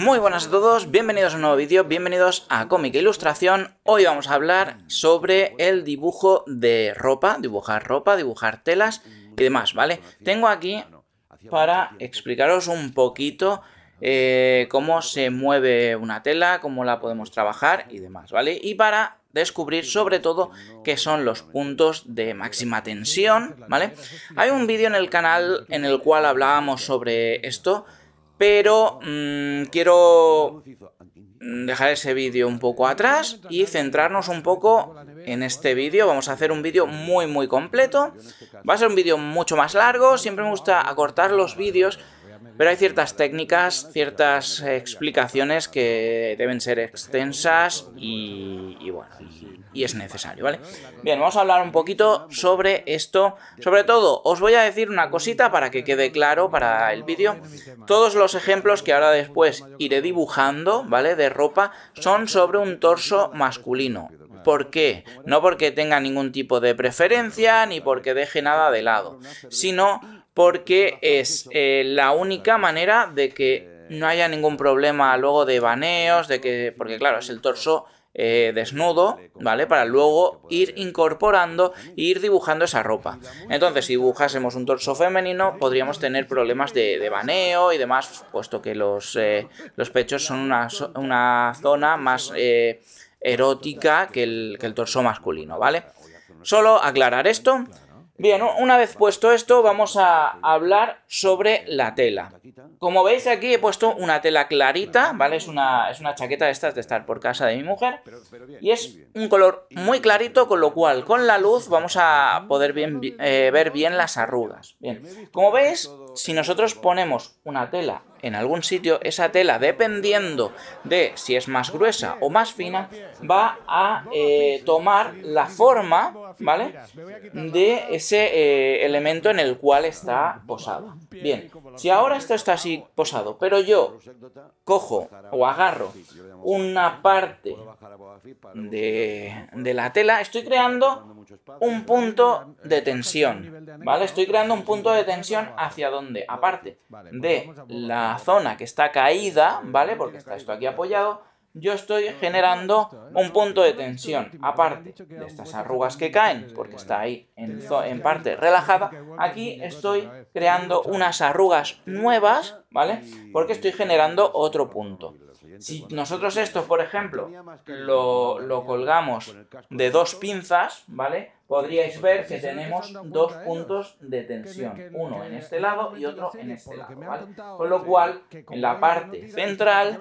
Muy buenas a todos, bienvenidos a un nuevo vídeo, bienvenidos a Cómica e Ilustración. Hoy vamos a hablar sobre el dibujo de ropa, dibujar ropa, dibujar telas y demás, ¿vale? Tengo aquí para explicaros un poquito eh, cómo se mueve una tela, cómo la podemos trabajar y demás, ¿vale? Y para descubrir sobre todo qué son los puntos de máxima tensión, ¿vale? Hay un vídeo en el canal en el cual hablábamos sobre esto, pero mm, quiero mm, dejar ese vídeo un poco atrás y centrarnos un poco en este vídeo. Vamos a hacer un vídeo muy muy completo, va a ser un vídeo mucho más largo, siempre me gusta acortar los vídeos pero hay ciertas técnicas, ciertas explicaciones que deben ser extensas y, bueno, y, es necesario, ¿vale? Bien, vamos a hablar un poquito sobre esto. Sobre todo, os voy a decir una cosita para que quede claro para el vídeo. Todos los ejemplos que ahora después iré dibujando, ¿vale? De ropa, son sobre un torso masculino. ¿Por qué? No porque tenga ningún tipo de preferencia ni porque deje nada de lado, sino porque es eh, la única manera de que eh, no haya ningún problema luego de baneos, de que, porque claro, es el torso eh, desnudo, ¿vale? Para luego ir incorporando e ir dibujando esa ropa. Entonces, si dibujásemos un torso femenino, podríamos tener problemas de, baneo y demás, puesto que los, los pechos son una, zona más erótica que el, que el torso masculino, ¿vale? Solo aclarar esto. Bien, una vez puesto esto, vamos a hablar sobre la tela. Como veis aquí he puesto una tela clarita, ¿vale? Es una, es una chaqueta de estas de estar por casa de mi mujer. Y es un color muy clarito, con lo cual con la luz vamos a poder bien, eh, ver bien las arrugas. Bien, como veis, si nosotros ponemos una tela en algún sitio, esa tela, dependiendo de si es más gruesa o más fina, va a eh, tomar la forma, ¿vale? De ese eh, elemento en el cual está posado. Bien, si ahora esto está así posado, pero yo cojo o agarro una parte de, de la tela, estoy creando un punto de tensión, ¿vale? Estoy creando un punto de tensión hacia dónde, aparte de pues la zona que está caída, ¿vale? Pues porque está esto aquí apoyado, yo estoy generando un punto de tensión, aparte de estas arrugas que caen, porque está ahí en, en, parte relajada, aquí estoy creando unas arrugas nuevas, ¿vale? Porque estoy generando otro punto. Si nosotros esto, por ejemplo, lo, colgamos de dos pinzas, ¿vale? podríais ver que tenemos dos puntos de tensión, uno este en este lado y otro en este lado, Con lo cual, en la parte central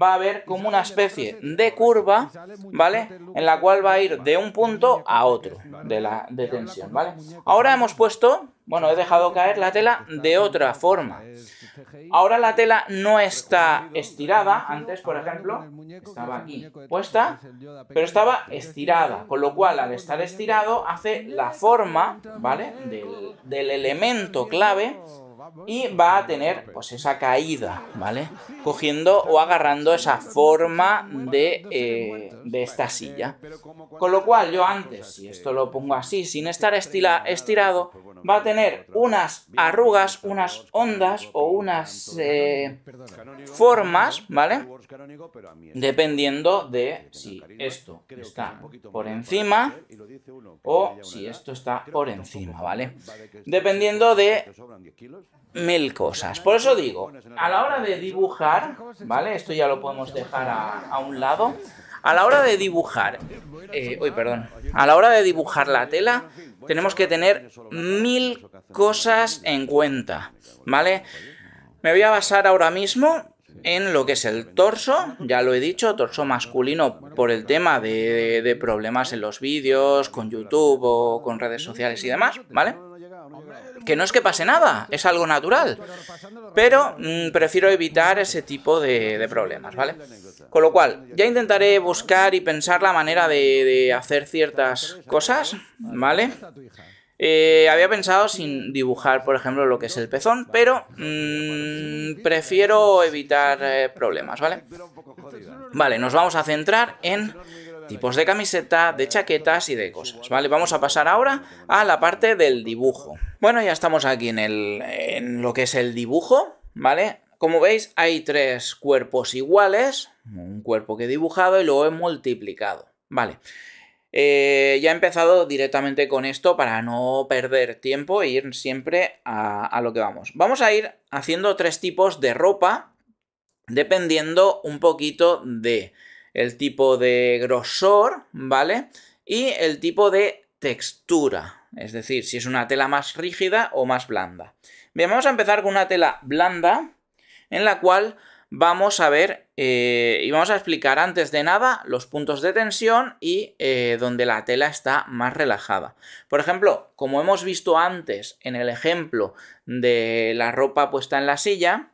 va a haber como una especie de curva, ¿vale? En la cual va a ir de un punto a otro de la de tensión, ¿vale? Ahora hemos puesto, bueno, he dejado caer la tela de otra forma. Este Ahora la tela no está estirada, antes, por ejemplo, estaba aquí puesta, pero estaba estirada, con lo cual al estar estirado hace la forma, ¿vale? Del, del elemento clave y va a tener pues esa caída, ¿vale? Cogiendo o agarrando esa forma eh, de, esta silla. Con lo cual yo antes, si esto lo pongo así, sin estar estirado, va a tener unas arrugas, unas ondas o unas eh, formas, ¿vale? Dependiendo de si esto está por encima o si esto está por encima, ¿vale? Dependiendo de mil cosas. Por eso digo, a la hora de dibujar, ¿vale? Esto ya lo podemos dejar a, un lado. A la hora de dibujar, eh, uy, perdón, a la hora de dibujar la tela, tenemos que tener mil cosas en cuenta, ¿vale? Me voy a basar ahora mismo en lo que es el torso, ya lo he dicho, torso masculino por el tema de, de problemas en los vídeos, con YouTube o con redes sociales y demás, ¿vale? que no es que pase nada, es algo natural. Pero mm, prefiero evitar ese tipo de, problemas, ¿vale? Con lo cual, ya intentaré buscar y pensar la manera de, hacer ciertas cosas, ¿vale? Eh, había pensado sin dibujar, por ejemplo, lo que es el pezón, pero mm, prefiero evitar eh, problemas, ¿vale? Vale, nos vamos a centrar en tipos de camiseta, de chaquetas y de cosas, ¿vale? Vamos a pasar ahora a la parte del dibujo. Bueno, ya estamos aquí en, lo que es el dibujo, ¿vale? Como veis, hay tres cuerpos iguales, un cuerpo que he dibujado y luego he multiplicado, ¿vale? Eh, ya he empezado directamente con esto para no perder tiempo e ir siempre a lo que vamos. Vamos a ir haciendo tres tipos de ropa dependiendo un poquito de el tipo de grosor, ¿vale? Y el tipo de textura, es decir, si es una tela más rígida o más blanda. Bien, vamos a empezar con una tela blanda, en la cual vamos a ver eh, y vamos a explicar antes de nada los puntos de tensión y eh, donde la tela está más relajada. Por ejemplo, como hemos visto antes en el ejemplo de la ropa puesta en la silla,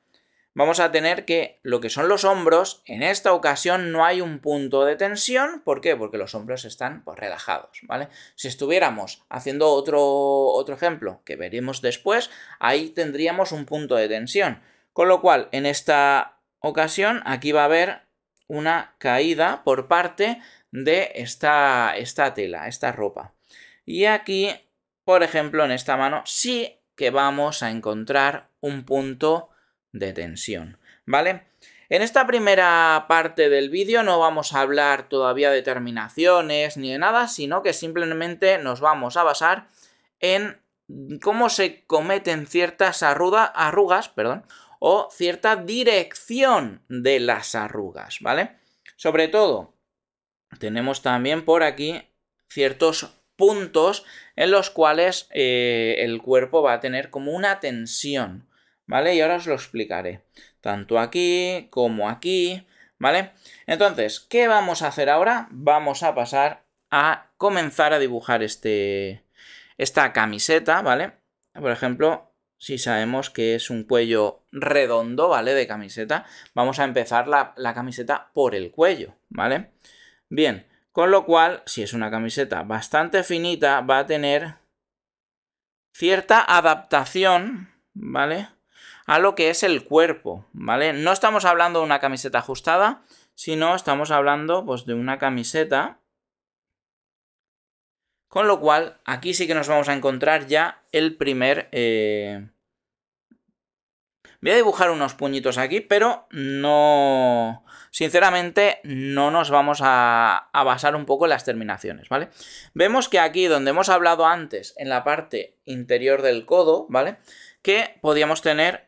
vamos a tener que lo que son los hombros, en esta ocasión no hay un punto de tensión. ¿Por qué? Porque los hombros están pues, relajados, ¿vale? Si estuviéramos haciendo otro, otro ejemplo que veremos después, ahí tendríamos un punto de tensión. Con lo cual, en esta ocasión, aquí va a haber una caída por parte de esta, esta tela, esta ropa. Y aquí, por ejemplo, en esta mano sí que vamos a encontrar un punto de tensión, ¿vale? En esta primera parte del vídeo no vamos a hablar todavía de terminaciones ni de nada, sino que simplemente nos vamos a basar en cómo se cometen ciertas arrugas perdón, o cierta dirección de las arrugas, ¿vale? Sobre todo, tenemos también por aquí ciertos puntos en los cuales eh, el cuerpo va a tener como una tensión, ¿vale? Y ahora os lo explicaré, tanto aquí como aquí, ¿vale? Entonces, ¿qué vamos a hacer ahora? Vamos a pasar a comenzar a dibujar este, esta camiseta, ¿vale? Por ejemplo, si sabemos que es un cuello redondo, ¿vale? De camiseta, vamos a empezar la, la camiseta por el cuello, ¿vale? Bien, con lo cual, si es una camiseta bastante finita, va a tener cierta adaptación, ¿vale? a lo que es el cuerpo, ¿vale? No estamos hablando de una camiseta ajustada, sino estamos hablando pues, de una camiseta. Con lo cual, aquí sí que nos vamos a encontrar ya el primer... Eh, voy a dibujar unos puñitos aquí, pero no... Sinceramente, no nos vamos a, basar un poco en las terminaciones, ¿vale? Vemos que aquí, donde hemos hablado antes, en la parte interior del codo, ¿vale? Que podíamos tener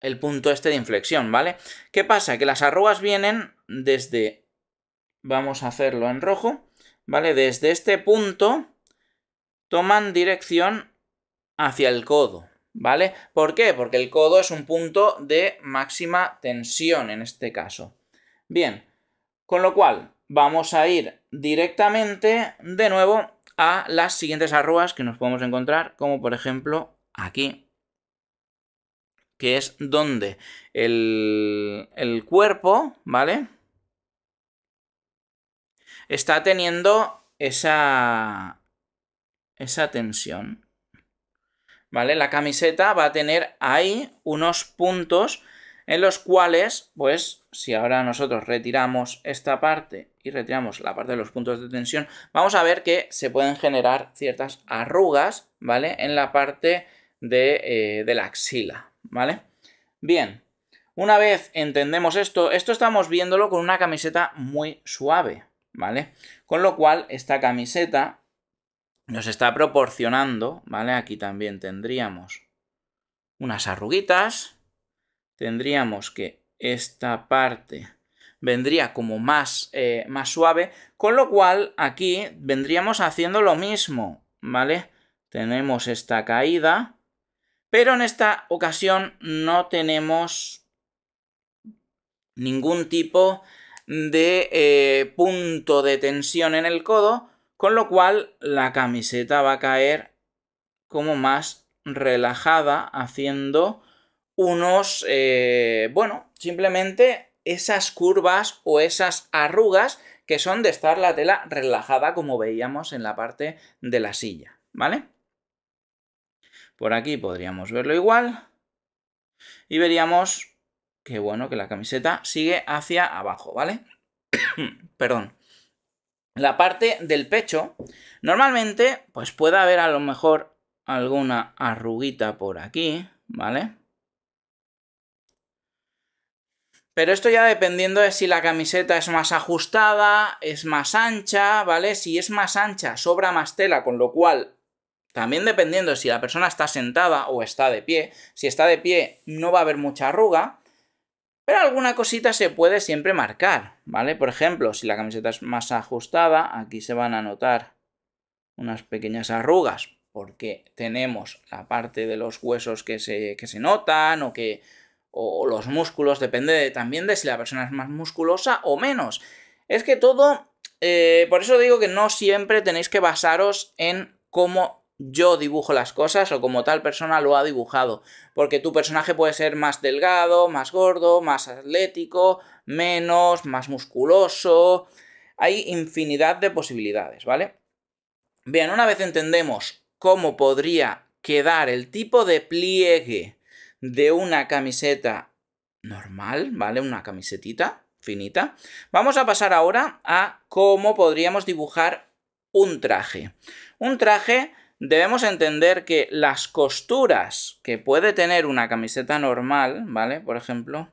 el punto este de inflexión, ¿vale? ¿Qué pasa? Que las arrugas vienen desde, vamos a hacerlo en rojo, ¿vale? Desde este punto toman dirección hacia el codo, ¿vale? ¿Por qué? Porque el codo es un punto de máxima tensión en este caso. Bien, con lo cual vamos a ir directamente de nuevo a las siguientes arrugas que nos podemos encontrar, como por ejemplo aquí, que es donde el, cuerpo, ¿vale? Está teniendo esa, esa tensión. ¿Vale? La camiseta va a tener ahí unos puntos en los cuales, pues, si ahora nosotros retiramos esta parte y retiramos la parte de los puntos de tensión, vamos a ver que se pueden generar ciertas arrugas, ¿vale? En la parte de eh, la axila, ¿vale? Bien, una vez entendemos esto, esto estamos viéndolo con una camiseta muy suave, ¿vale? Con lo cual, esta camiseta nos está proporcionando, ¿vale? Aquí también tendríamos unas arruguitas, tendríamos que esta parte vendría como más, eh, más suave, con lo cual aquí vendríamos haciendo lo mismo, ¿vale? Tenemos esta caída, pero en esta ocasión no tenemos ningún tipo de eh, punto de tensión en el codo, con lo cual la camiseta va a caer como más relajada, haciendo unos, eh, bueno, simplemente esas curvas o esas arrugas que son de estar la tela relajada como veíamos en la parte de la silla, ¿vale? Por aquí podríamos verlo igual. Y veríamos que, bueno, que la camiseta sigue hacia abajo, ¿vale? Perdón. La parte del pecho, normalmente, pues puede haber a lo mejor alguna arruguita por aquí, ¿vale? Pero esto ya dependiendo de si la camiseta es más ajustada, es más ancha, ¿vale? Si es más ancha, sobra más tela, con lo cual también dependiendo si la persona está sentada o está de pie. Si está de pie no va a haber mucha arruga, pero alguna cosita se puede siempre marcar, ¿vale? Por ejemplo, si la camiseta es más ajustada, aquí se van a notar unas pequeñas arrugas, porque tenemos la parte de los huesos que se, notan o que o los músculos, depende también de si la persona es más musculosa o menos. Es que todo, eh, por eso digo que no siempre tenéis que basaros en cómo yo dibujo las cosas o como tal persona lo ha dibujado. Porque tu personaje puede ser más delgado, más gordo, más atlético, menos, más musculoso. Hay infinidad de posibilidades, ¿vale? Bien, una vez entendemos cómo podría quedar el tipo de pliegue de una camiseta normal, ¿vale? Una camisetita finita. Vamos a pasar ahora a cómo podríamos dibujar un traje. Un traje debemos entender que las costuras que puede tener una camiseta normal, ¿vale? Por ejemplo,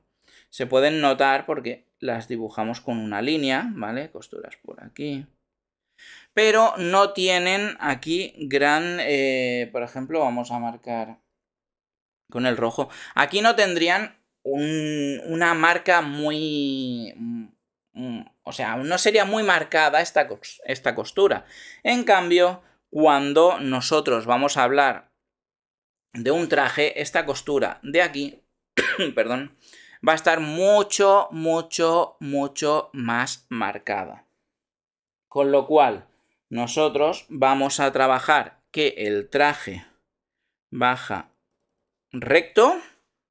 se pueden notar porque las dibujamos con una línea, ¿vale? Costuras por aquí. Pero no tienen aquí gran, eh, por ejemplo, vamos a marcar con el rojo. Aquí no tendrían una marca muy... Mm, mm, o sea, no sería muy marcada esta, esta costura. En cambio, cuando nosotros vamos a hablar de un traje, esta costura de aquí, perdón, va a estar mucho, mucho, mucho más marcada. Con lo cual, nosotros vamos a trabajar que el traje baja recto,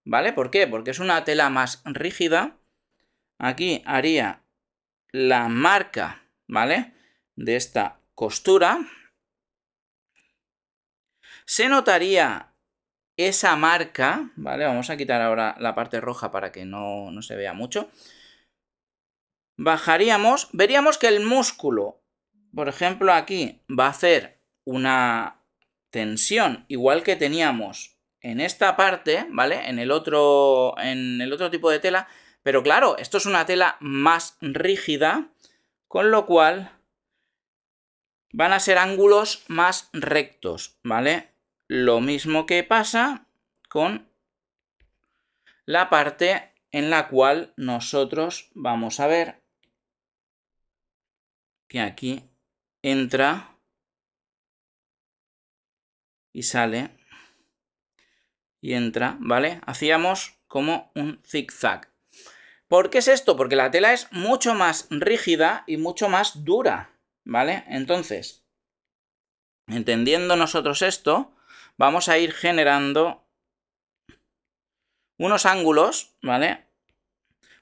¿vale? ¿Por qué? Porque es una tela más rígida. Aquí haría la marca, ¿vale? De esta costura, se notaría esa marca, ¿vale? Vamos a quitar ahora la parte roja para que no, se vea mucho. Bajaríamos, veríamos que el músculo, por ejemplo aquí, va a hacer una tensión igual que teníamos en esta parte, ¿vale? En el otro, en el otro tipo de tela, pero claro, esto es una tela más rígida, con lo cual van a ser ángulos más rectos, ¿vale? Lo mismo que pasa con la parte en la cual nosotros vamos a ver que aquí entra y sale y entra, ¿vale? Hacíamos como un zigzag. ¿Por qué es esto? Porque la tela es mucho más rígida y mucho más dura, ¿vale? Entonces, entendiendo nosotros esto, vamos a ir generando unos ángulos, ¿vale?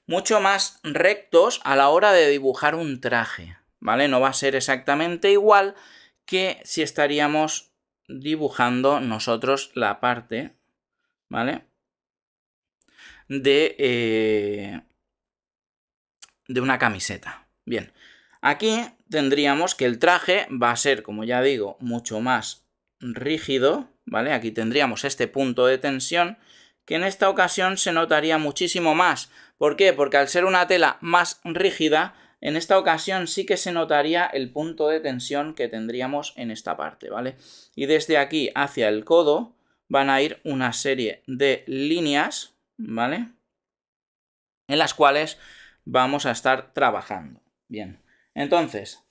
Mucho más rectos a la hora de dibujar un traje, ¿vale? No va a ser exactamente igual que si estaríamos dibujando nosotros la parte, ¿vale? De, eh, de una camiseta. Bien, aquí tendríamos que el traje va a ser, como ya digo, mucho más rígido, ¿vale? Aquí tendríamos este punto de tensión que en esta ocasión se notaría muchísimo más. ¿Por qué? Porque al ser una tela más rígida, en esta ocasión sí que se notaría el punto de tensión que tendríamos en esta parte, ¿vale? Y desde aquí hacia el codo van a ir una serie de líneas, ¿vale? En las cuales vamos a estar trabajando. Bien, entonces,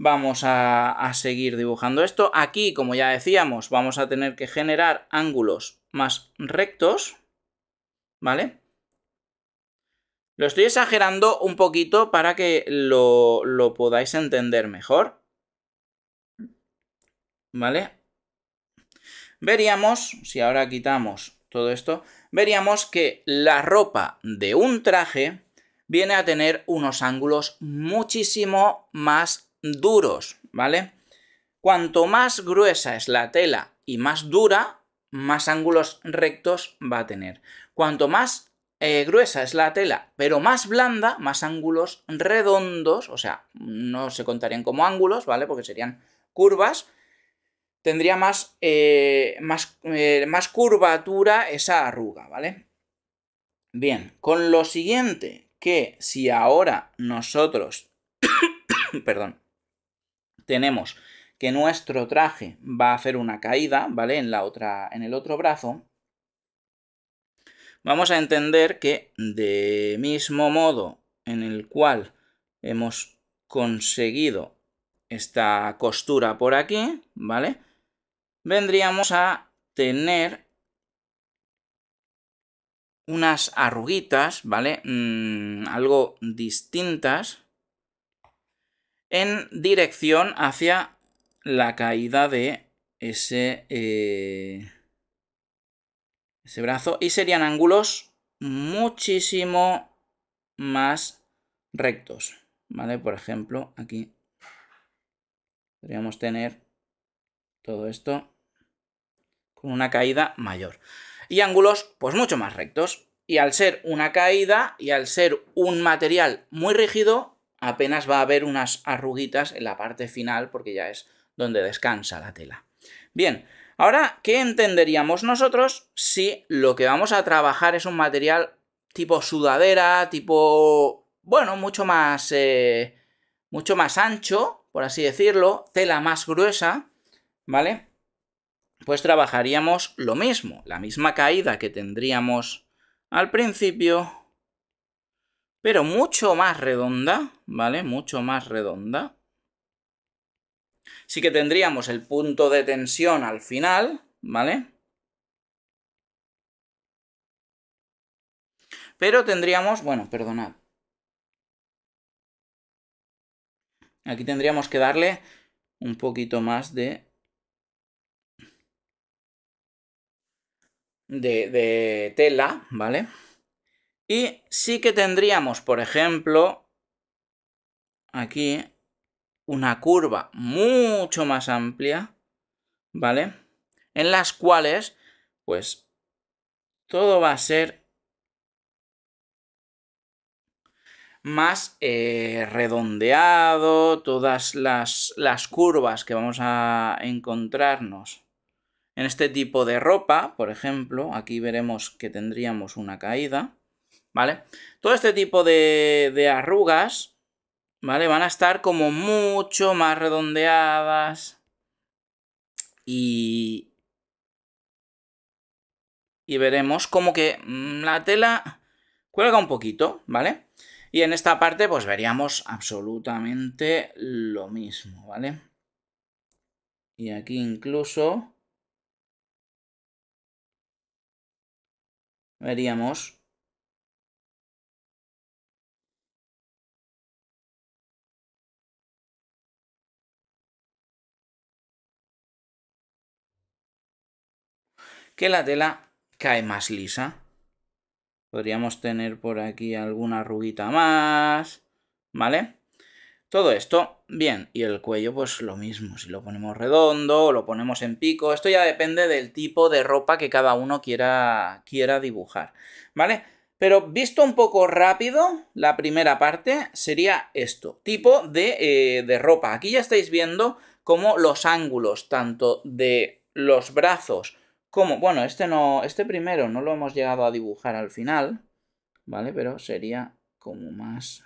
Vamos a, seguir dibujando esto. Aquí, como ya decíamos, vamos a tener que generar ángulos más rectos, ¿vale? Lo estoy exagerando un poquito para que lo, lo podáis entender mejor. ¿Vale? Veríamos, si ahora quitamos todo esto, veríamos que la ropa de un traje viene a tener unos ángulos muchísimo más duros, ¿vale? Cuanto más gruesa es la tela y más dura, más ángulos rectos va a tener. Cuanto más eh, gruesa es la tela, pero más blanda, más ángulos redondos, o sea, no se contarían como ángulos, ¿vale? Porque serían curvas. Tendría más, eh, más, eh, más curvatura esa arruga, ¿vale? Bien, con lo siguiente, que si ahora nosotros... perdón tenemos que nuestro traje va a hacer una caída, ¿vale? En la otra, en el otro brazo. Vamos a entender que de mismo modo en el cual hemos conseguido esta costura por aquí, ¿vale? Vendríamos a tener unas arruguitas, ¿vale? Mm, algo distintas en dirección hacia la caída de ese, eh, ese brazo y serían ángulos muchísimo más rectos, ¿vale? Por ejemplo, aquí podríamos tener todo esto con una caída mayor y ángulos pues mucho más rectos y al ser una caída y al ser un material muy rígido apenas va a haber unas arruguitas en la parte final porque ya es donde descansa la tela. Bien, ahora, ¿qué entenderíamos nosotros si lo que vamos a trabajar es un material tipo sudadera, tipo, bueno, mucho más, eh, mucho más ancho, por así decirlo, tela más gruesa, ¿vale? Pues trabajaríamos lo mismo, la misma caída que tendríamos al principio, pero mucho más redonda, ¿vale? Mucho más redonda. Sí que tendríamos el punto de tensión al final, ¿vale? Pero tendríamos, bueno, perdonad. Aquí tendríamos que darle un poquito más de... De, de tela, ¿vale? Y sí que tendríamos, por ejemplo, aquí una curva mucho más amplia, ¿vale? En las cuales, pues, todo va a ser más eh, redondeado, todas las curvas que vamos a encontrarnos en este tipo de ropa, por ejemplo, aquí veremos que tendríamos una caída, ¿vale? Todo este tipo de, arrugas, ¿vale? Van a estar como mucho más redondeadas y... Y veremos como que mm, la tela cuelga un poquito, ¿vale? Y en esta parte pues veríamos absolutamente lo mismo, ¿vale? Y aquí incluso veríamos que la tela cae más lisa. Podríamos tener por aquí alguna arruguita más, ¿vale? Todo esto, bien, y el cuello pues lo mismo, si lo ponemos redondo lo ponemos en pico, esto ya depende del tipo de ropa que cada uno quiera, quiera dibujar, ¿vale? Pero visto un poco rápido, la primera parte sería esto, tipo de, eh, de ropa. Aquí ya estáis viendo cómo los ángulos, tanto de los brazos como, bueno, este no, este primero no lo hemos llegado a dibujar al final, ¿vale? Pero sería como más...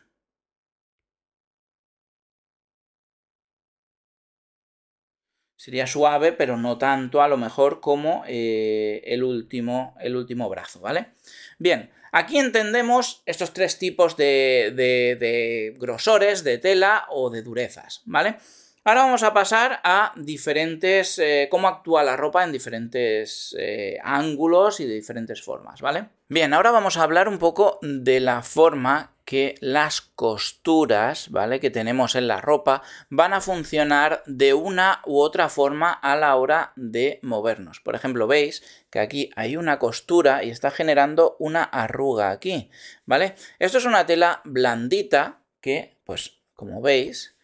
Sería suave, pero no tanto a lo mejor como eh, el, último, el último brazo, ¿vale? Bien, aquí entendemos estos tres tipos de, de, de grosores, de tela o de durezas, ¿vale? vale Ahora vamos a pasar a diferentes, eh, cómo actúa la ropa en diferentes eh, ángulos y de diferentes formas, ¿vale? Bien, ahora vamos a hablar un poco de la forma que las costuras, ¿vale? Que tenemos en la ropa van a funcionar de una u otra forma a la hora de movernos. Por ejemplo, veis que aquí hay una costura y está generando una arruga aquí, ¿vale? Esto es una tela blandita que, pues, como veis,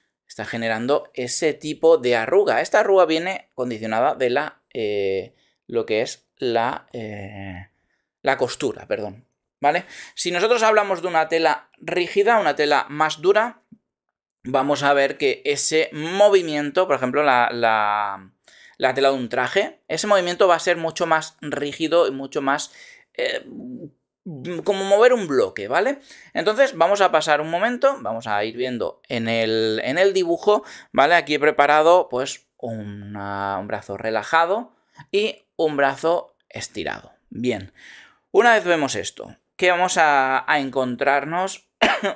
está generando ese tipo de arruga. Esta arruga viene condicionada de la, eh, lo que es la, eh, la costura, perdón. ¿Vale? Si nosotros hablamos de una tela rígida, una tela más dura, vamos a ver que ese movimiento, por ejemplo, la, la, tela de un traje, ese movimiento va a ser mucho más rígido y mucho más eh, Mm, como mover un bloque, ¿vale? Entonces vamos a pasar un momento, vamos a ir viendo en el, en el dibujo, ¿vale? Aquí he preparado pues un brazo relajado y un brazo estirado. Bien, una vez vemos esto, ¿qué vamos a, encontrarnos?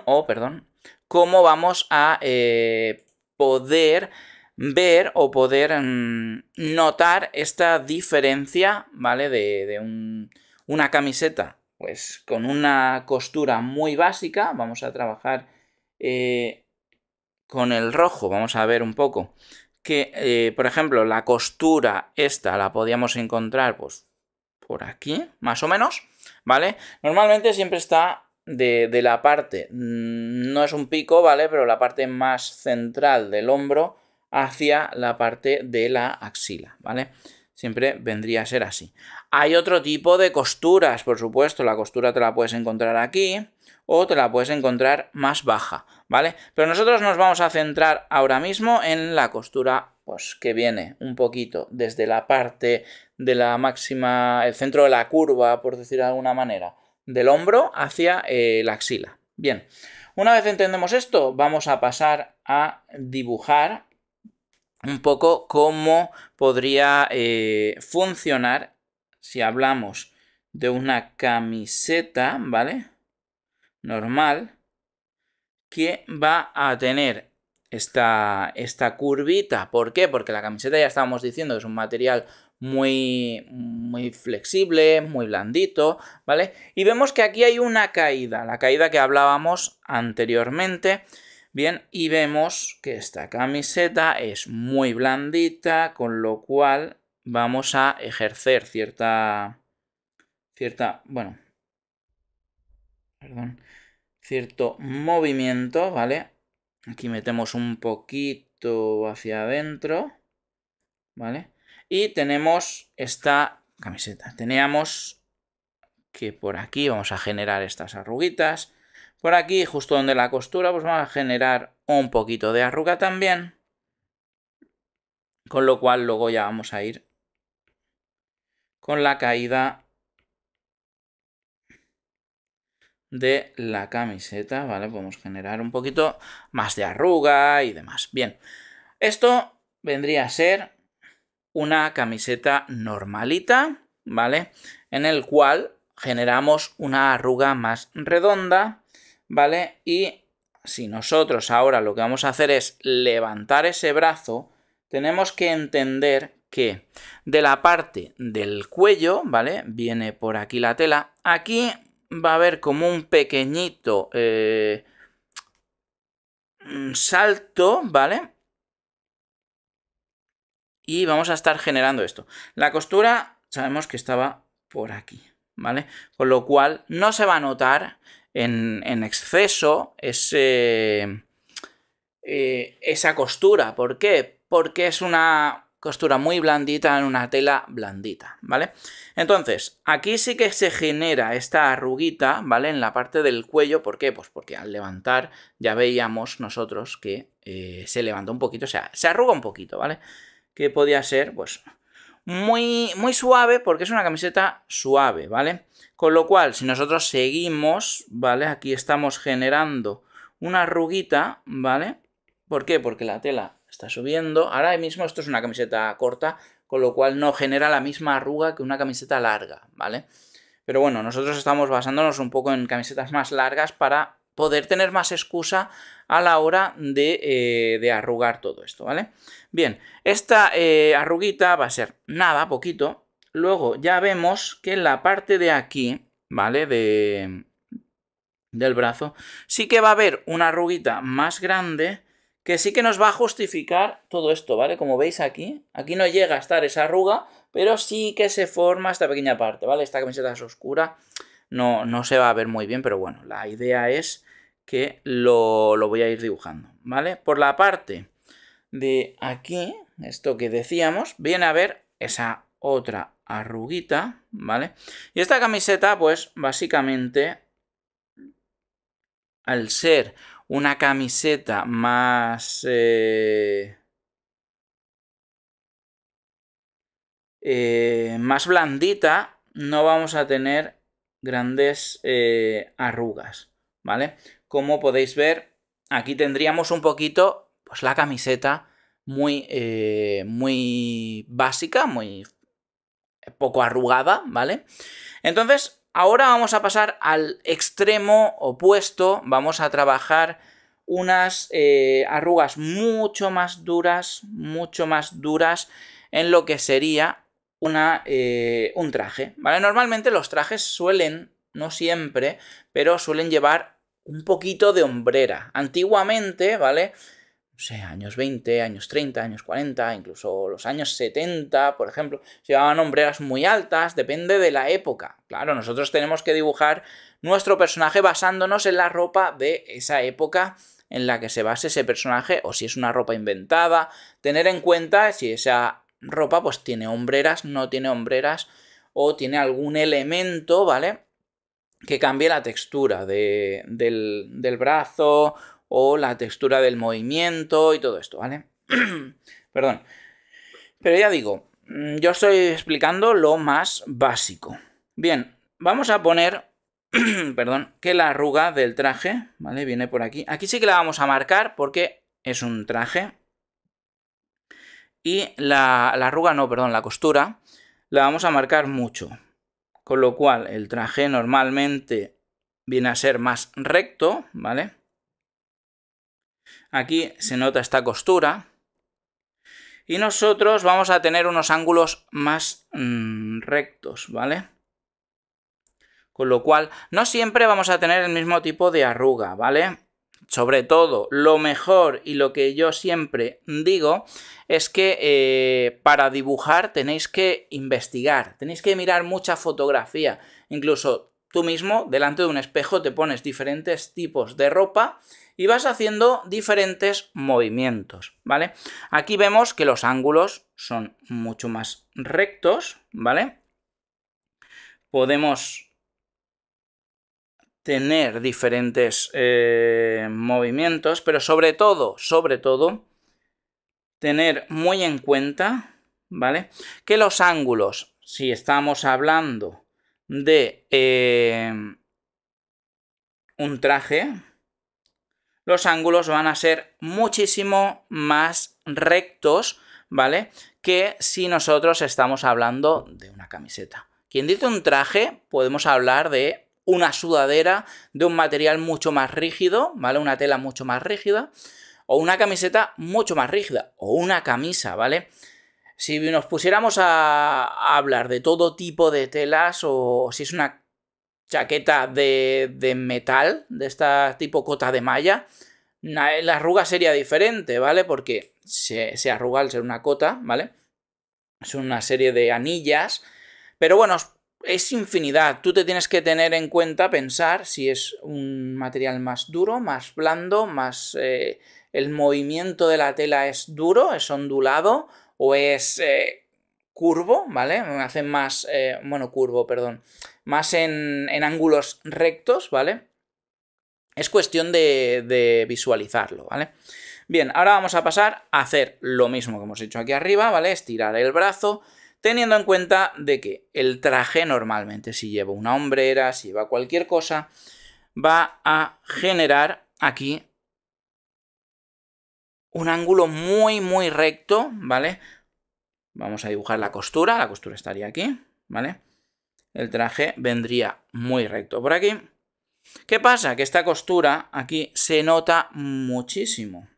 O, oh, perdón, ¿cómo vamos a eh, poder ver o poder mm, notar esta diferencia, ¿vale? De, una camiseta pues con una costura muy básica, vamos a trabajar eh, con el rojo, vamos a ver un poco, que eh, por ejemplo la costura esta la podíamos encontrar pues por aquí, más o menos, ¿vale? Normalmente siempre está de, de la parte, mm, no es un pico, ¿vale? Pero la parte más central del hombro hacia la parte de la axila, ¿vale? siempre vendría a ser así. Hay otro tipo de costuras, por supuesto, la costura te la puedes encontrar aquí o te la puedes encontrar más baja, ¿vale? Pero nosotros nos vamos a centrar ahora mismo en la costura pues que viene un poquito desde la parte de la máxima, el centro de la curva, por decir de alguna manera, del hombro hacia eh, la axila. Bien, una vez entendemos esto, vamos a pasar a dibujar un poco cómo podría eh, funcionar si hablamos de una camiseta, ¿vale? Normal, que va a tener esta, esta curvita. ¿Por qué? Porque la camiseta ya estábamos diciendo es un material muy, muy flexible, muy blandito, ¿vale? Y vemos que aquí hay una caída, la caída que hablábamos anteriormente, Bien, y vemos que esta camiseta es muy blandita, con lo cual vamos a ejercer cierta, cierta, bueno, perdón, cierto movimiento, ¿vale? Aquí metemos un poquito hacia adentro, ¿vale? Y tenemos esta camiseta. Teníamos que por aquí vamos a generar estas arruguitas, por aquí, justo donde la costura, pues vamos a generar un poquito de arruga también. Con lo cual luego ya vamos a ir con la caída de la camiseta, ¿vale? Podemos generar un poquito más de arruga y demás. Bien, esto vendría a ser una camiseta normalita, ¿vale? En el cual generamos una arruga más redonda ¿vale? Y si nosotros ahora lo que vamos a hacer es levantar ese brazo, tenemos que entender que de la parte del cuello, ¿vale? Viene por aquí la tela. Aquí va a haber como un pequeñito eh, salto, ¿vale? Y vamos a estar generando esto. La costura sabemos que estaba por aquí, ¿vale? Con lo cual no se va a notar en, exceso ese, eh, esa costura. ¿Por qué? Porque es una costura muy blandita en una tela blandita, ¿vale? Entonces, aquí sí que se genera esta arruguita, ¿vale? En la parte del cuello, ¿por qué? Pues porque al levantar ya veíamos nosotros que eh, se levanta un poquito, o sea, se arruga un poquito, ¿vale? Que podía ser, pues, muy, muy suave porque es una camiseta suave, ¿vale? Con lo cual, si nosotros seguimos, ¿vale? Aquí estamos generando una arruguita, ¿vale? ¿Por qué? Porque la tela está subiendo. Ahora mismo esto es una camiseta corta, con lo cual no genera la misma arruga que una camiseta larga, ¿vale? Pero bueno, nosotros estamos basándonos un poco en camisetas más largas para poder tener más excusa a la hora de, eh, arrugar todo esto, ¿vale? Bien, esta eh, arruguita va a ser nada, poquito, Luego ya vemos que en la parte de aquí, ¿vale? De, del brazo, sí que va a haber una arruguita más grande que sí que nos va a justificar todo esto, ¿vale? Como veis aquí, aquí no llega a estar esa arruga, pero sí que se forma esta pequeña parte, ¿vale? Esta camiseta es oscura, no, no se va a ver muy bien, pero bueno, la idea es que lo, lo voy a ir dibujando, ¿vale? Por la parte de aquí, esto que decíamos, viene a ver esa otra arruguita, ¿vale? Y esta camiseta, pues básicamente, al ser una camiseta más... Eh, eh, más blandita, no vamos a tener grandes eh, arrugas, ¿vale? Como podéis ver, aquí tendríamos un poquito, pues la camiseta muy, muy básica, muy poco arrugada, ¿vale? Entonces, ahora vamos a pasar al extremo opuesto, vamos a trabajar unas eh, arrugas mucho más duras, mucho más duras en lo que sería una, eh, un traje, ¿vale? Normalmente los trajes suelen, no siempre, pero suelen llevar un poquito de hombrera. Antiguamente, ¿vale? años 20, años 30, años 40, incluso los años 70, por ejemplo, se llevaban hombreras muy altas, depende de la época. Claro, nosotros tenemos que dibujar nuestro personaje basándonos en la ropa de esa época en la que se base ese personaje o si es una ropa inventada, tener en cuenta si esa ropa pues tiene hombreras, no tiene hombreras o tiene algún elemento, ¿vale? Que cambie la textura del, del brazo o la textura del movimiento y todo esto, ¿vale? Perdón. Pero ya digo, mm, yo estoy explicando lo más básico. Bien, vamos a poner, perdón, que la arruga del traje, ¿vale? Viene por aquí. Aquí sí que la vamos a marcar porque es un traje. Y la, la arruga, no, perdón, la costura, la vamos a marcar mucho. Con lo cual, el traje normalmente viene a ser más recto, ¿vale? Aquí se nota esta costura. Y nosotros vamos a tener unos ángulos más mm, rectos, ¿vale? Con lo cual, no siempre vamos a tener el mismo tipo de arruga, ¿vale? Sobre todo, lo mejor y lo que yo siempre digo es que eh, para dibujar tenéis que investigar, tenéis que mirar mucha fotografía. Incluso tú mismo, delante de un espejo, te pones diferentes tipos de ropa y vas haciendo diferentes movimientos, ¿vale? Aquí vemos que los ángulos son mucho más rectos, ¿vale? Podemos tener diferentes eh, movimientos, pero sobre todo, sobre todo, tener muy en cuenta, ¿vale? Que los ángulos, si estamos hablando de eh, un traje, los ángulos van a ser muchísimo más rectos, ¿vale? Que si nosotros estamos hablando de una camiseta. Quien dice un traje, podemos hablar de una sudadera de un material mucho más rígido, ¿vale? Una tela mucho más rígida, o una camiseta mucho más rígida, o una camisa, ¿vale? Si nos pusiéramos a hablar de todo tipo de telas, o si es una chaqueta de, metal, de esta tipo cota de malla, eh, la arruga sería diferente, ¿vale? Porque se, arruga al ser una cota, ¿vale? Es una serie de anillas. Pero bueno, es infinidad. Tú te tienes que tener en cuenta, pensar si es un material más duro, más blando, más... Eh, el movimiento de la tela es duro, es ondulado o es eh, curvo, ¿vale? me Hace más... bueno, curvo, perdón más en, ángulos rectos, ¿vale? Es cuestión de, visualizarlo, ¿vale? Bien, ahora vamos a pasar a hacer lo mismo que hemos hecho aquí arriba, ¿vale? Estirar el brazo, teniendo en cuenta de que el traje normalmente, si lleva una hombrera, si lleva cualquier cosa, va a generar aquí un ángulo muy, muy recto, ¿vale? Vamos a dibujar la costura, la costura estaría aquí, ¿vale? el traje vendría muy recto por aquí. ¿Qué pasa? Que esta costura aquí se nota muchísimo.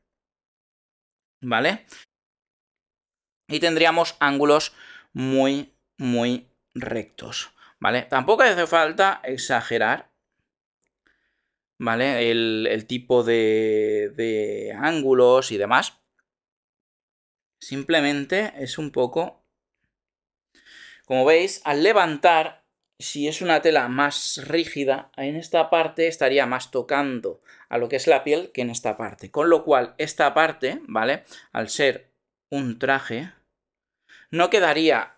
¿Vale? Y tendríamos ángulos muy, muy rectos. ¿Vale? Tampoco hace falta exagerar. ¿Vale? El, tipo de, de ángulos y demás. Simplemente es un poco... Como veis, al levantar si es una tela más rígida, en esta parte estaría más tocando a lo que es la piel que en esta parte. Con lo cual, esta parte, ¿vale? Al ser un traje, no quedaría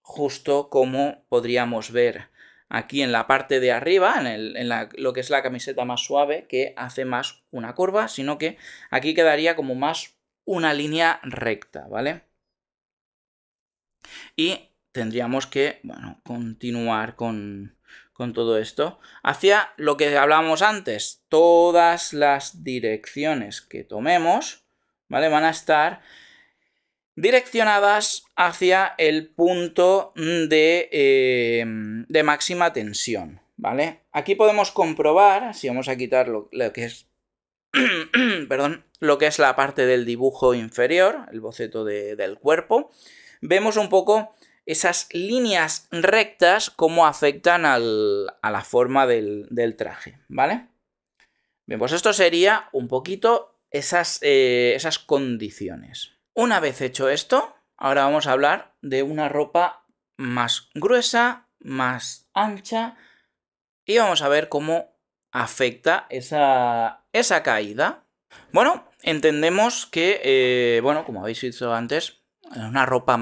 justo como podríamos ver aquí en la parte de arriba, en, lo que es la camiseta más suave, que hace más una curva, sino que aquí quedaría como más una línea recta, ¿vale? Y tendríamos que, bueno, continuar con, todo esto hacia lo que hablábamos antes. Todas las direcciones que tomemos, ¿vale? Van a estar direccionadas hacia el punto de, eh, máxima tensión, ¿vale? Aquí podemos comprobar, si vamos a quitar lo, que es... perdón, lo que es la parte del dibujo inferior, el boceto del cuerpo, vemos un poco esas líneas rectas cómo afectan a la forma del, traje, ¿vale? Bien, pues esto sería un poquito esas, eh, esas condiciones. Una vez hecho esto, ahora vamos a hablar de una ropa más gruesa, más ancha, y vamos a ver cómo afecta esa, caída. Bueno, entendemos que, eh, bueno, como habéis visto antes, una ropa eh,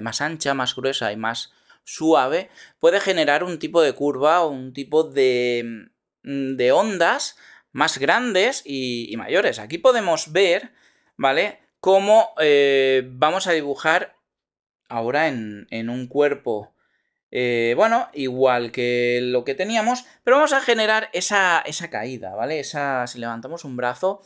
más, ancha, más gruesa y más suave, puede generar un tipo de curva o un tipo de, mm, de ondas más grandes y, mayores. Aquí podemos ver, ¿vale? Cómo eh, vamos a dibujar ahora en, en un cuerpo, eh, bueno, igual que lo que teníamos, pero vamos a generar esa, esa caída, ¿vale? Esa, si levantamos un brazo,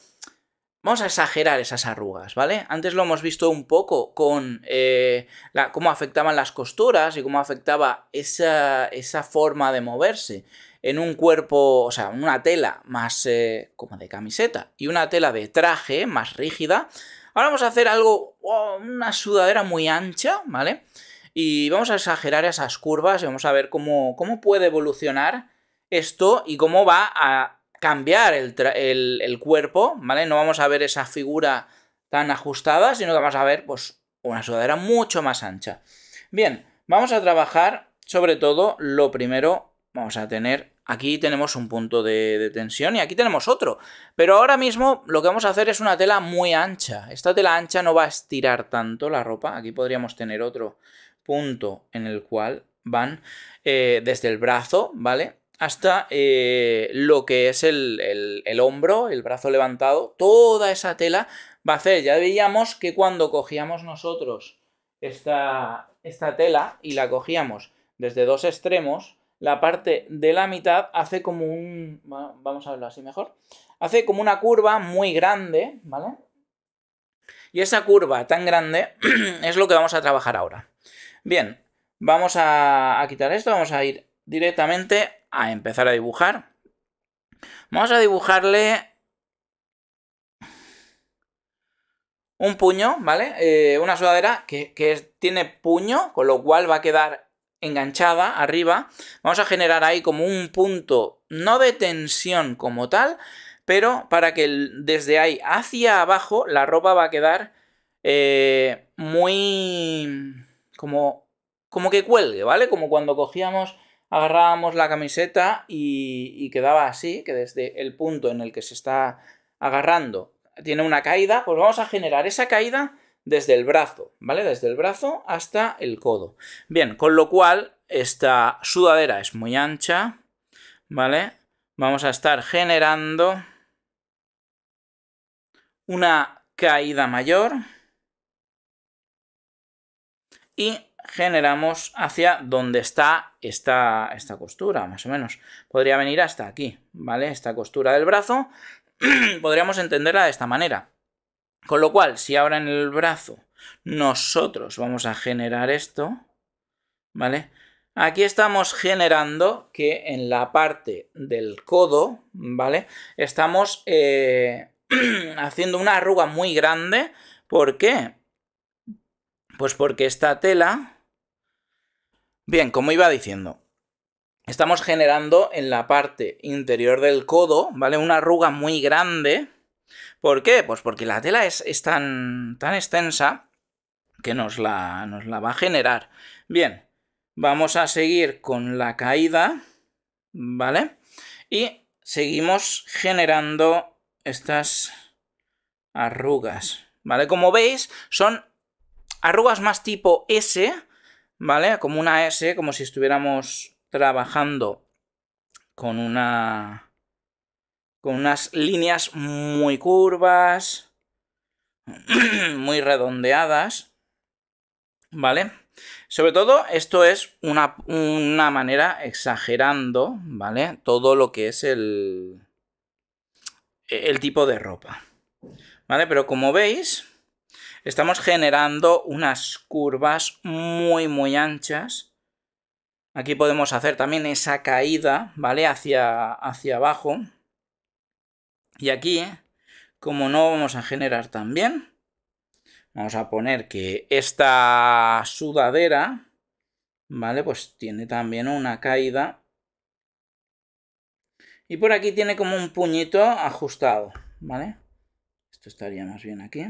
Vamos a exagerar esas arrugas, ¿vale? Antes lo hemos visto un poco con eh, cómo afectaban las costuras y cómo afectaba esa, forma de moverse en un cuerpo, o sea, una tela más eh, como de camiseta y una tela de traje más rígida. Ahora vamos a hacer algo, oh, una sudadera muy ancha, ¿vale? Y vamos a exagerar esas curvas y vamos a ver cómo, cómo puede evolucionar esto y cómo va a cambiar el, cuerpo, ¿vale? No vamos a ver esa figura tan ajustada, sino que vamos a ver, pues, una sudadera mucho más ancha. Bien, vamos a trabajar, sobre todo, lo primero, vamos a tener, aquí tenemos un punto de, tensión y aquí tenemos otro, pero ahora mismo lo que vamos a hacer es una tela muy ancha. Esta tela ancha no va a estirar tanto la ropa, aquí podríamos tener otro punto en el cual van eh, desde el brazo, ¿vale? hasta eh, lo que es el, hombro, el brazo levantado, toda esa tela va a hacer. Ya veíamos que cuando cogíamos nosotros esta, esta tela y la cogíamos desde dos extremos, la parte de la mitad hace como un... Vamos a verlo así mejor. Hace como una curva muy grande, ¿vale? Y esa curva tan grande es lo que vamos a trabajar ahora. Bien, vamos a quitar esto, vamos a ir directamente a empezar a dibujar. Vamos a dibujarle un puño, ¿vale? Eh, una sudadera que, tiene puño, con lo cual va a quedar enganchada arriba. Vamos a generar ahí como un punto, no de tensión como tal, pero para que desde ahí hacia abajo la ropa va a quedar eh, muy... como... como que cuelgue, ¿vale? Como cuando cogíamos agarrábamos la camiseta y, y quedaba así, que desde el punto en el que se está agarrando tiene una caída, pues vamos a generar esa caída desde el brazo, ¿vale? Desde el brazo hasta el codo. Bien, con lo cual esta sudadera es muy ancha, ¿vale? Vamos a estar generando una caída mayor y generamos hacia donde está esta, esta costura, más o menos. Podría venir hasta aquí, ¿vale? Esta costura del brazo podríamos entenderla de esta manera. Con lo cual, si ahora en el brazo nosotros vamos a generar esto, ¿vale? Aquí estamos generando que en la parte del codo, ¿vale? Estamos eh, haciendo una arruga muy grande. ¿Por qué? Pues porque esta tela Bien, como iba diciendo, estamos generando en la parte interior del codo, ¿vale? Una arruga muy grande. ¿Por qué? Pues porque la tela es, tan, tan extensa que nos la, nos la va a generar. Bien, vamos a seguir con la caída, ¿vale? Y seguimos generando estas arrugas, ¿vale? Como veis, son arrugas más tipo S, ¿vale? Como una S, como si estuviéramos trabajando con una... con unas líneas muy curvas, muy redondeadas, ¿vale? Sobre todo, esto es una, manera exagerando, ¿vale? Todo lo que es el, el tipo de ropa, ¿vale? Pero como veis, estamos generando unas curvas muy, muy anchas. Aquí podemos hacer también esa caída, ¿vale? Hacia, hacia abajo. Y aquí, como no vamos a generar también, vamos a poner que esta sudadera, ¿vale? Pues tiene también una caída. Y por aquí tiene como un puñito ajustado, ¿vale? Esto estaría más bien aquí.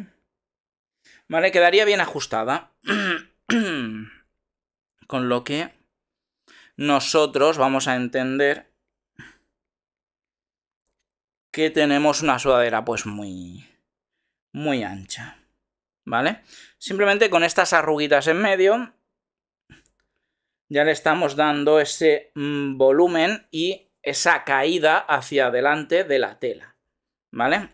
¿Vale? Quedaría bien ajustada. Con lo que nosotros vamos a entender que tenemos una sudadera pues muy, muy ancha. ¿Vale? Simplemente con estas arruguitas en medio ya le estamos dando ese mm, volumen y esa caída hacia adelante de la tela. ¿Vale?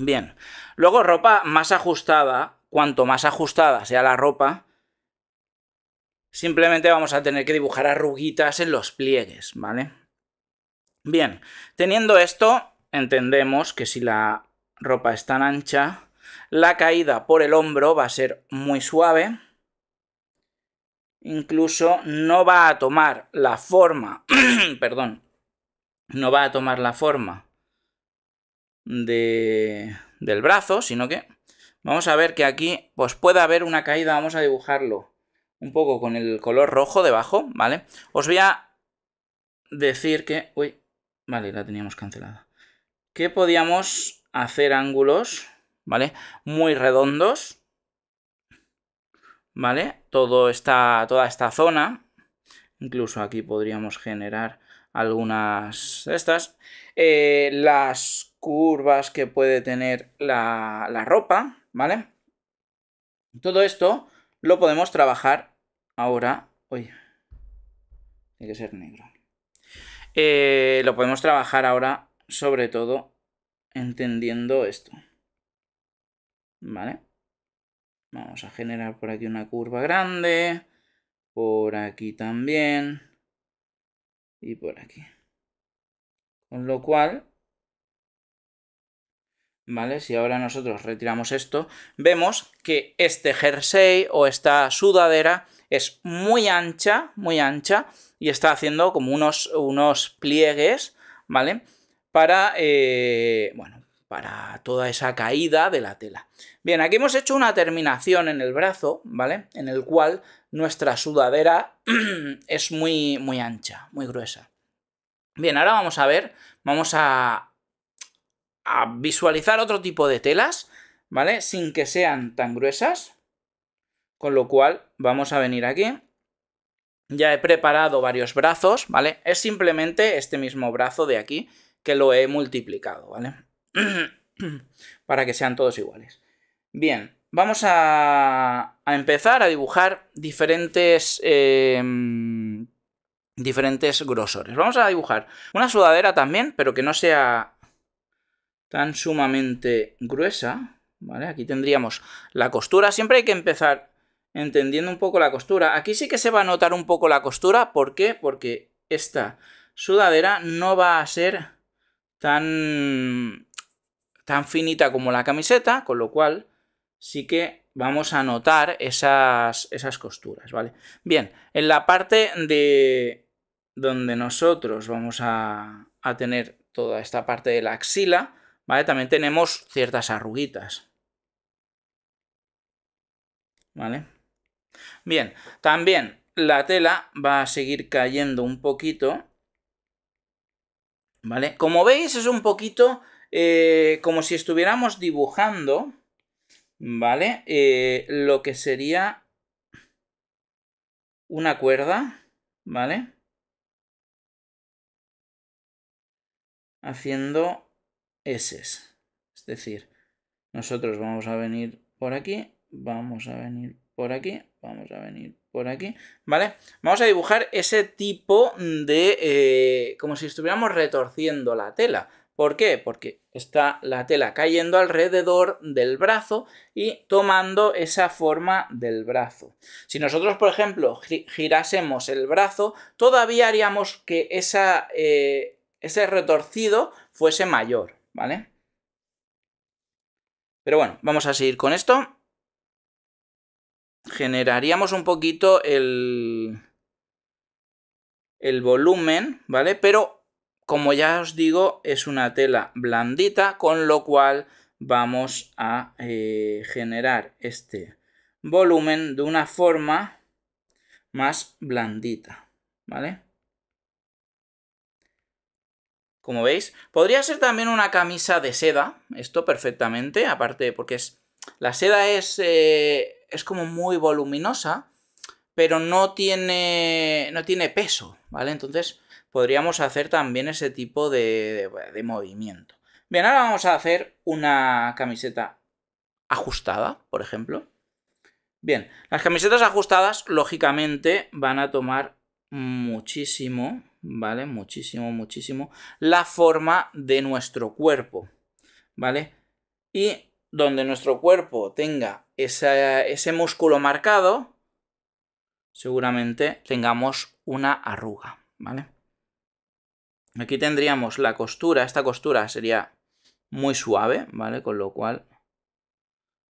Bien, luego ropa más ajustada, cuanto más ajustada sea la ropa, simplemente vamos a tener que dibujar arruguitas en los pliegues, ¿vale? Bien, teniendo esto, entendemos que si la ropa es tan ancha, la caída por el hombro va a ser muy suave. Incluso no va a tomar la forma, perdón, no va a tomar la forma de, del brazo, sino que vamos a ver que aquí pues puede haber una caída, vamos a dibujarlo un poco con el color rojo debajo, ¿vale? Os voy a decir que... Uy, vale, la teníamos cancelada. Que podíamos hacer ángulos, ¿vale? Muy redondos, ¿vale? Todo esta, toda esta zona. Incluso aquí podríamos generar algunas de estas. Eh, las curvas que puede tener la, ropa, ¿vale? Todo esto lo podemos trabajar ahora. Uy, tiene que ser negro. Eh, lo podemos trabajar ahora, sobre todo, entendiendo esto. ¿Vale? Vamos a generar por aquí una curva grande, por aquí también y por aquí. Con lo cual, ¿vale? Si ahora nosotros retiramos esto, vemos que este jersey o esta sudadera es muy ancha, muy ancha, y está haciendo como unos, unos pliegues, ¿vale? Para, eh, bueno, para toda esa caída de la tela. Bien, aquí hemos hecho una terminación en el brazo, ¿vale? En el cual nuestra sudadera es muy, muy ancha, muy gruesa. Bien, ahora vamos a ver, vamos a, a visualizar otro tipo de telas, ¿vale? Sin que sean tan gruesas. Con lo cual vamos a venir aquí. Ya he preparado varios brazos, ¿vale? Es simplemente este mismo brazo de aquí que lo he multiplicado, ¿vale? Para que sean todos iguales. Bien, vamos a, empezar a dibujar diferentes... Em, diferentes grosores. Vamos a dibujar una sudadera también, pero que no sea tan sumamente gruesa, ¿vale? Aquí tendríamos la costura, siempre hay que empezar entendiendo un poco la costura. Aquí sí que se va a notar un poco la costura, ¿por qué? Porque esta sudadera no va a ser tan, tan finita como la camiseta, con lo cual sí que vamos a notar esas, esas costuras, ¿vale? Bien, en la parte de donde nosotros vamos a tener toda esta parte de la axila, ¿Vale? También tenemos ciertas arruguitas. ¿Vale? Bien, también la tela va a seguir cayendo un poquito. ¿Vale? Como veis es un poquito eh, como si estuviéramos dibujando, ¿vale? Eh, lo que sería una cuerda, ¿vale? Haciendo es decir, nosotros vamos a venir por aquí, vamos a venir por aquí, vamos a venir por aquí, ¿vale? Vamos a dibujar ese tipo de... Eh, como si estuviéramos retorciendo la tela. ¿Por qué? Porque está la tela cayendo alrededor del brazo y tomando esa forma del brazo. Si nosotros, por ejemplo, girásemos el brazo, todavía haríamos que eh, ese retorcido fuese mayor. ¿vale? Pero bueno, vamos a seguir con esto. Generaríamos un poquito el, el volumen, ¿vale? Pero como ya os digo, es una tela blandita, con lo cual vamos a eh, generar este volumen de una forma más blandita, ¿vale? como veis. Podría ser también una camisa de seda, esto perfectamente, aparte porque es... La seda es, eh, es como muy voluminosa, pero no tiene, no tiene peso, ¿vale? Entonces podríamos hacer también ese tipo de, de, de movimiento. Bien, ahora vamos a hacer una camiseta ajustada, por ejemplo. Bien, las camisetas ajustadas, lógicamente, van a tomar muchísimo, ¿vale? Muchísimo, muchísimo la forma de nuestro cuerpo, ¿vale? Y donde nuestro cuerpo tenga ese músculo marcado, seguramente tengamos una arruga, ¿vale? Aquí tendríamos la costura, esta costura sería muy suave, ¿vale? Con lo cual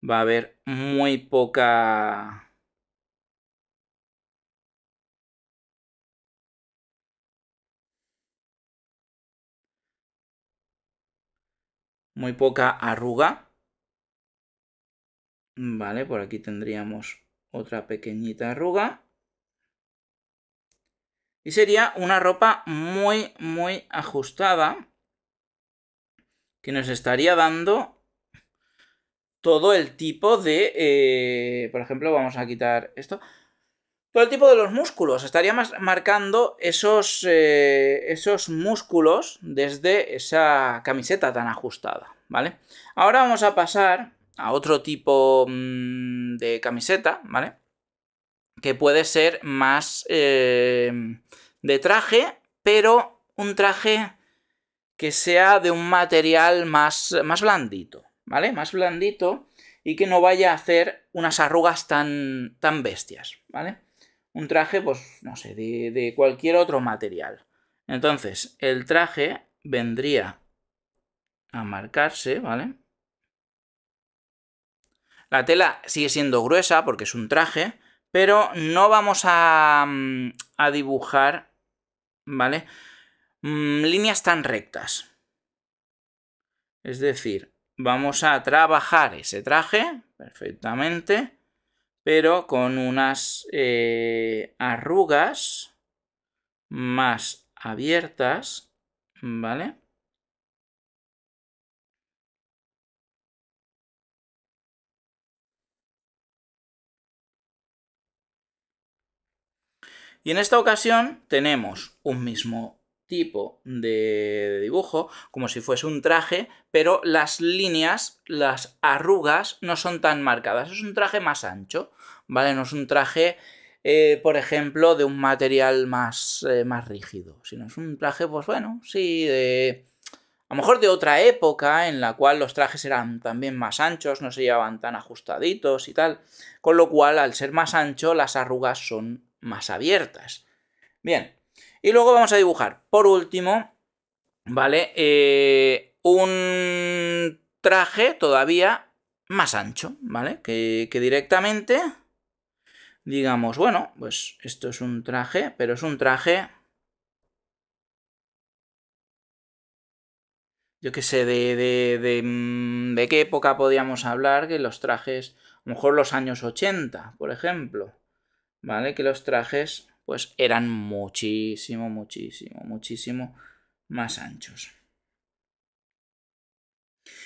va a haber muy poca muy poca arruga. Vale, por aquí tendríamos otra pequeñita arruga. Y sería una ropa muy, muy ajustada que nos estaría dando todo el tipo de... Eh, por ejemplo, vamos a quitar esto el tipo de los músculos. Estaría más marcando esos, eh, esos músculos desde esa camiseta tan ajustada, ¿vale? Ahora vamos a pasar a otro tipo mm, de camiseta, ¿vale? Que puede ser más eh, de traje, pero un traje que sea de un material más, más blandito, ¿vale? Más blandito y que no vaya a hacer unas arrugas tan, tan bestias, ¿vale? un traje, pues no sé, de, cualquier otro material. Entonces, el traje vendría a marcarse, ¿vale? La tela sigue siendo gruesa porque es un traje, pero no vamos a, mm, a dibujar, ¿vale? Mm, líneas tan rectas. Es decir, vamos a trabajar ese traje perfectamente pero con unas eh, arrugas más abiertas, ¿vale? Y en esta ocasión tenemos un mismo tipo de dibujo, como si fuese un traje, pero las líneas, las arrugas no son tan marcadas. Es un traje más ancho, ¿vale? No es un traje, eh, por ejemplo, de un material más, eh, más rígido, sino es un traje, pues bueno, sí, de... A lo mejor de otra época en la cual los trajes eran también más anchos, no se llevaban tan ajustaditos y tal. Con lo cual, al ser más ancho, las arrugas son más abiertas. Bien, y luego vamos a dibujar, por último, ¿vale? Eh, un traje todavía más ancho, ¿vale? Que, directamente digamos, bueno, pues esto es un traje, pero es un traje... Yo qué sé, de, de mm, qué época podíamos hablar que los trajes, a lo mejor los años 80, por ejemplo, ¿vale? Que los trajes pues eran muchísimo, muchísimo, muchísimo más anchos.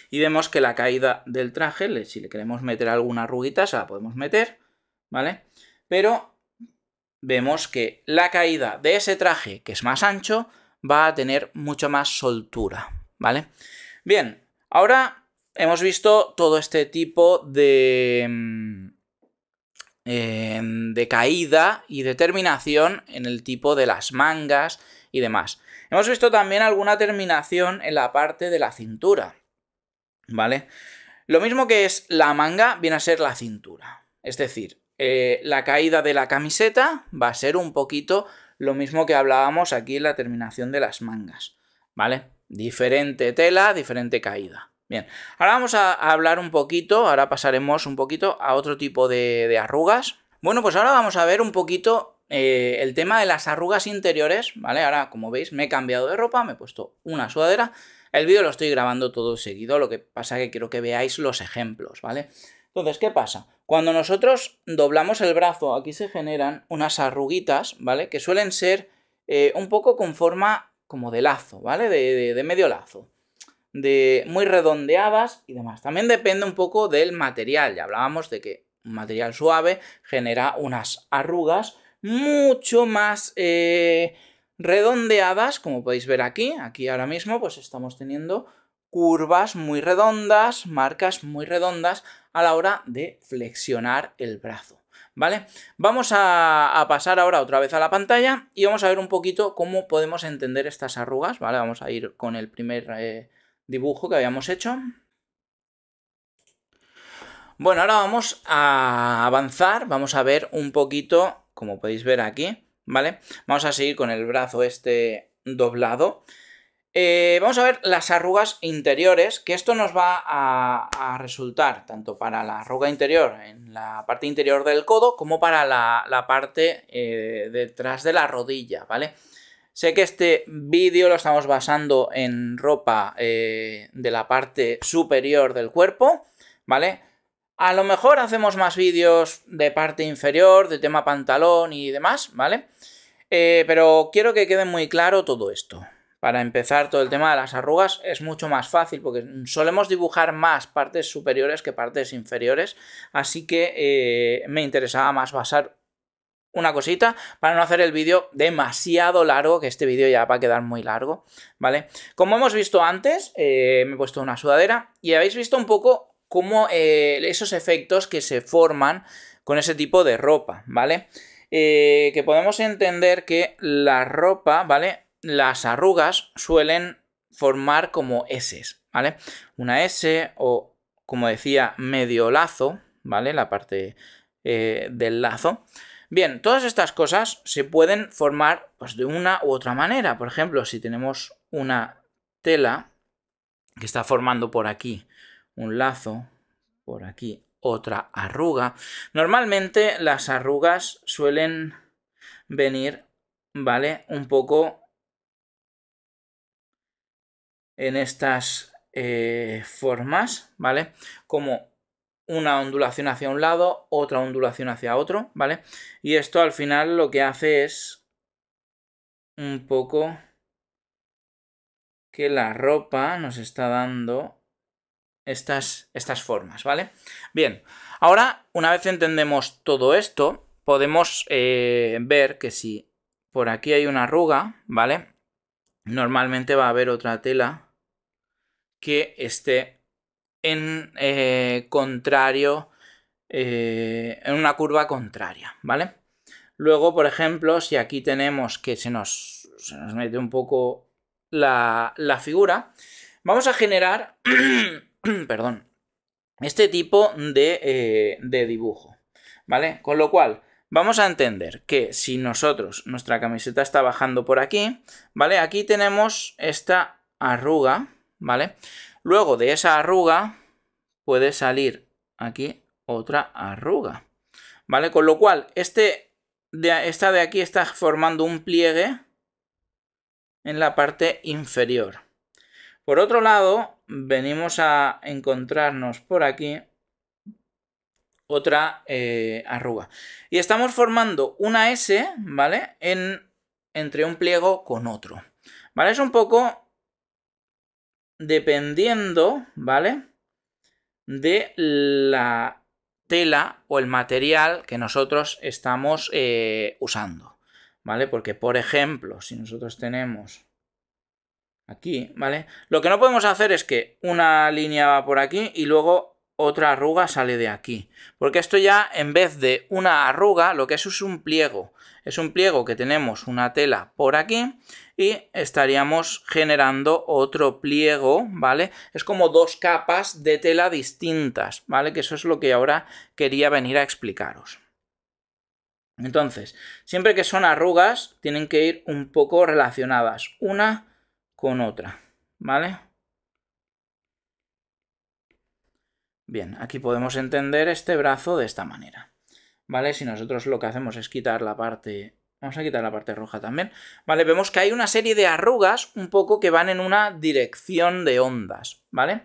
Y vemos que la caída del traje, si le queremos meter alguna arruguita, se la podemos meter, ¿vale? Pero vemos que la caída de ese traje, que es más ancho, va a tener mucha más soltura, ¿vale? Bien, ahora hemos visto todo este tipo de mm, de caída y determinación en el tipo de las mangas y demás. Hemos visto también alguna terminación en la parte de la cintura, ¿vale? Lo mismo que es la manga viene a ser la cintura, es decir, eh, la caída de la camiseta va a ser un poquito lo mismo que hablábamos aquí en la terminación de las mangas, ¿vale? Diferente tela, diferente caída. Bien, ahora vamos a hablar un poquito, ahora pasaremos un poquito a otro tipo de, arrugas. Bueno, pues ahora vamos a ver un poquito eh, el tema de las arrugas interiores, ¿vale? Ahora, como veis, me he cambiado de ropa, me he puesto una sudadera. El vídeo lo estoy grabando todo seguido, lo que pasa que quiero que veáis los ejemplos, ¿vale? Entonces, ¿qué pasa? Cuando nosotros doblamos el brazo, aquí se generan unas arruguitas, ¿vale? Que suelen ser eh, un poco con forma como de lazo, ¿vale? de medio lazo de muy redondeadas y demás. También depende un poco del material. Ya hablábamos de que un material suave genera unas arrugas mucho más eh, redondeadas, como podéis ver aquí. Aquí ahora mismo pues estamos teniendo curvas muy redondas, marcas muy redondas a la hora de flexionar el brazo. ¿Vale? Vamos a, pasar ahora otra vez a la pantalla y vamos a ver un poquito cómo podemos entender estas arrugas, ¿vale? Vamos a ir con el primer eh, dibujo que habíamos hecho. Bueno, ahora vamos a avanzar, vamos a ver un poquito, como podéis ver aquí, ¿vale? Vamos a seguir con el brazo este doblado. Eh, vamos a ver las arrugas interiores, que esto nos va a, resultar tanto para la arruga interior en la parte interior del codo como para la, parte eh, detrás de la rodilla, ¿vale? vale Sé que este vídeo lo estamos basando en ropa eh, de la parte superior del cuerpo, ¿vale? A lo mejor hacemos más vídeos de parte inferior, de tema pantalón y demás, ¿vale? Eh, pero quiero que quede muy claro todo esto. Para empezar, todo el tema de las arrugas es mucho más fácil porque solemos dibujar más partes superiores que partes inferiores, así que eh, me interesaba más basar una cosita para no hacer el vídeo demasiado largo, que este vídeo ya va a quedar muy largo, ¿vale? Como hemos visto antes, eh, me he puesto una sudadera y habéis visto un poco cómo eh, esos efectos que se forman con ese tipo de ropa, ¿vale? Eh, que podemos entender que la ropa, ¿vale? Las arrugas suelen formar como S, ¿vale? Una S o, como decía, medio lazo, ¿vale? La parte del lazo. Bien, todas estas cosas se pueden formar pues, de una u otra manera. Por ejemplo, si tenemos una tela que está formando por aquí un lazo, por aquí otra arruga. Normalmente las arrugas suelen venir, ¿vale? Un poco en estas eh, formas, ¿vale? Como una ondulación hacia un lado, otra ondulación hacia otro, ¿vale? Y esto al final lo que hace es un poco que la ropa nos está dando estas, estas formas, ¿vale? Bien, ahora una vez entendemos todo esto, podemos eh, ver que si por aquí hay una arruga, ¿vale? Normalmente va a haber otra tela que esté en eh, contrario, eh, en una curva contraria, ¿vale? Luego, por ejemplo, si aquí tenemos que se nos, se mete un poco la, la figura, vamos a generar, perdón, este tipo de, eh, de dibujo, ¿vale? Con lo cual, vamos a entender que si nosotros, nuestra camiseta está bajando por aquí, ¿vale? Aquí tenemos esta arruga, ¿vale? Luego de esa arruga puede salir aquí otra arruga. ¿Vale? Con lo cual, este de, esta de aquí está formando un pliegue en la parte inferior. Por otro lado, venimos a encontrarnos por aquí otra eh, arruga. Y estamos formando una S, ¿vale? entre un pliego con otro. ¿Vale? Es un poco dependiendo, ¿vale? De la tela o el material que nosotros estamos eh, usando, ¿vale? Porque, por ejemplo, si nosotros tenemos aquí, ¿vale? Lo que no podemos hacer es que una línea va por aquí y luego otra arruga sale de aquí. Porque esto ya, en vez de una arruga, lo que es es un pliego. Es un pliego que tenemos una tela por aquí y estaríamos generando otro pliego, ¿vale? Es como dos capas de tela distintas, ¿vale? Que eso es lo que ahora quería venir a explicaros. Entonces, siempre que son arrugas, tienen que ir un poco relacionadas una con otra, ¿vale? Bien, aquí podemos entender este brazo de esta manera. ¿Vale? Si nosotros lo que hacemos es quitar la parte... Vamos a quitar la parte roja también. ¿Vale? Vemos que hay una serie de arrugas un poco que van en una dirección de ondas. ¿Vale?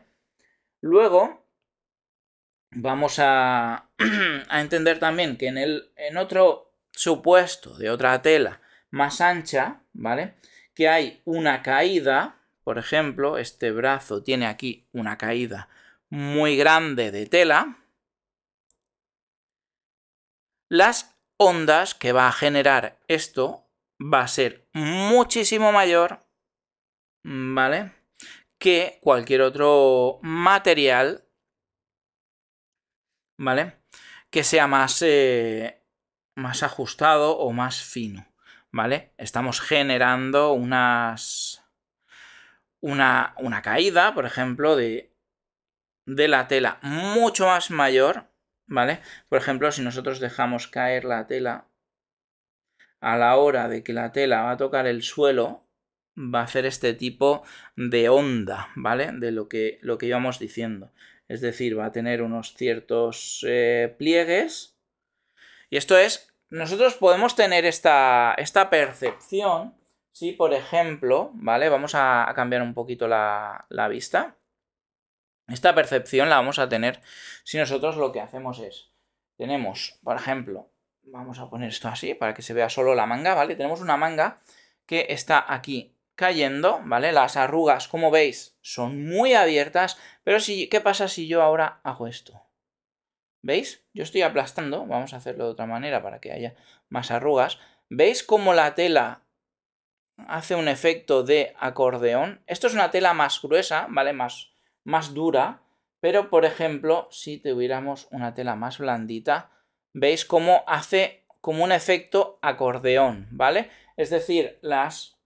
Luego, vamos a, entender también que en, en otro supuesto de otra tela más ancha, ¿vale? Que hay una caída, por ejemplo, este brazo tiene aquí una caída muy grande de tela, las ondas que va a generar esto va a ser muchísimo mayor, ¿vale? Que cualquier otro material, ¿vale? Que sea más, eh, más ajustado o más fino, ¿vale? Estamos generando unas... Una, una caída, por ejemplo, de de la tela mucho más mayor, ¿vale? Por ejemplo, si nosotros dejamos caer la tela a la hora de que la tela va a tocar el suelo, va a hacer este tipo de onda, ¿vale? De lo que, lo que íbamos diciendo. Es decir, va a tener unos ciertos eh, pliegues. Y esto es, nosotros podemos tener esta, esta percepción si, por ejemplo, ¿vale? Vamos a, cambiar un poquito la, la vista. Esta percepción la vamos a tener si nosotros lo que hacemos es, tenemos, por ejemplo, vamos a poner esto así para que se vea solo la manga, ¿vale? Tenemos una manga que está aquí cayendo, ¿vale? Las arrugas, como veis, son muy abiertas, pero si, ¿qué pasa si yo ahora hago esto? ¿Veis? Yo estoy aplastando, vamos a hacerlo de otra manera para que haya más arrugas. ¿Veis cómo la tela hace un efecto de acordeón? Esto es una tela más gruesa, ¿vale? Más más dura, pero por ejemplo, si tuviéramos una tela más blandita, veis cómo hace como un efecto acordeón, ¿vale? Es decir, las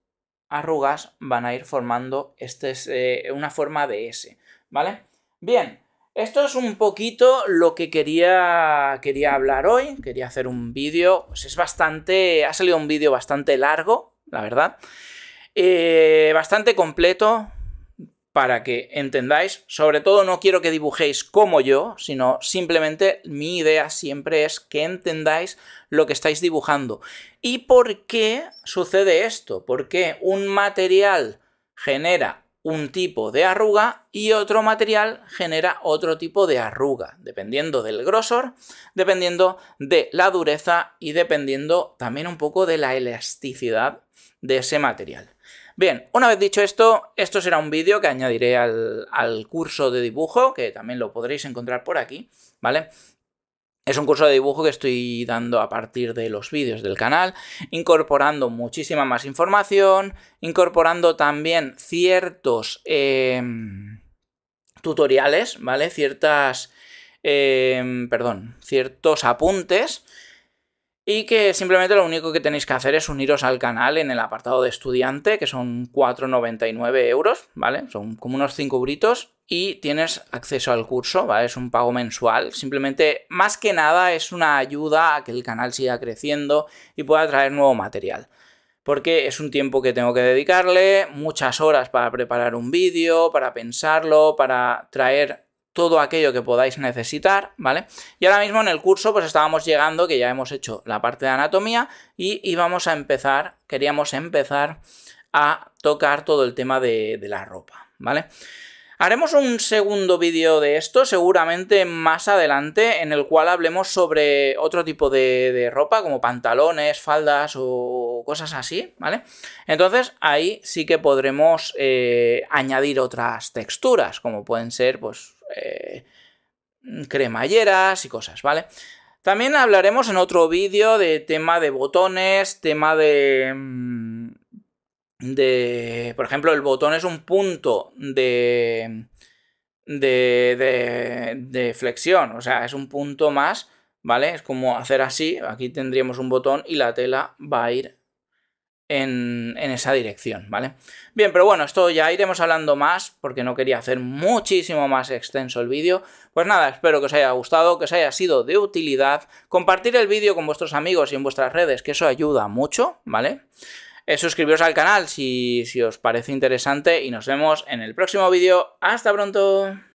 arrugas van a ir formando este, eh, una forma de S, ¿vale? Bien, esto es un poquito lo que quería, quería hablar hoy, quería hacer un vídeo, pues es bastante, ha salido un vídeo bastante largo, la verdad, eh, bastante completo, para que entendáis. Sobre todo no quiero que dibujéis como yo, sino simplemente mi idea siempre es que entendáis lo que estáis dibujando. ¿Y por qué sucede esto? Porque un material genera un tipo de arruga y otro material genera otro tipo de arruga, dependiendo del grosor, dependiendo de la dureza y dependiendo también un poco de la elasticidad de ese material. Bien, una vez dicho esto, esto será un vídeo que añadiré al, curso de dibujo, que también lo podréis encontrar por aquí, ¿vale? Es un curso de dibujo que estoy dando a partir de los vídeos del canal, incorporando muchísima más información, incorporando también ciertos em, tutoriales, ¿vale? Ciertas... Em, perdón, ciertos apuntes y que simplemente lo único que tenéis que hacer es uniros al canal en el apartado de estudiante, que son 4,99 euros, ¿vale? Son como unos 5 euritos y tienes acceso al curso, ¿vale? Es un pago mensual, simplemente más que nada es una ayuda a que el canal siga creciendo y pueda traer nuevo material. Porque es un tiempo que tengo que dedicarle, muchas horas para preparar un vídeo, para pensarlo, para traer todo aquello que podáis necesitar, ¿vale? Y ahora mismo en el curso pues estábamos llegando, que ya hemos hecho la parte de anatomía y íbamos a empezar, queríamos empezar a tocar todo el tema de, la ropa, ¿vale? Haremos un segundo vídeo de esto, seguramente más adelante, en el cual hablemos sobre otro tipo de, ropa, como pantalones, faldas o cosas así, ¿vale? Entonces ahí sí que podremos eh, añadir otras texturas, como pueden ser, pues, eh, cremalleras y cosas, ¿vale? También hablaremos en otro vídeo de tema de botones, tema de... Mm, de... Por ejemplo, el botón es un punto de... De, de, de flexión, o sea, es un punto más, ¿vale? Es como hacer así, aquí tendríamos un botón y la tela va a ir en, esa dirección, ¿vale? Bien, pero bueno, esto ya iremos hablando más porque no quería hacer muchísimo más extenso el vídeo. Pues nada, espero que os haya gustado, que os haya sido de utilidad. Compartir el vídeo con vuestros amigos y en vuestras redes, que eso ayuda mucho, ¿vale? Eh, suscribiros al canal si os parece interesante y nos vemos en el próximo vídeo. ¡Hasta pronto!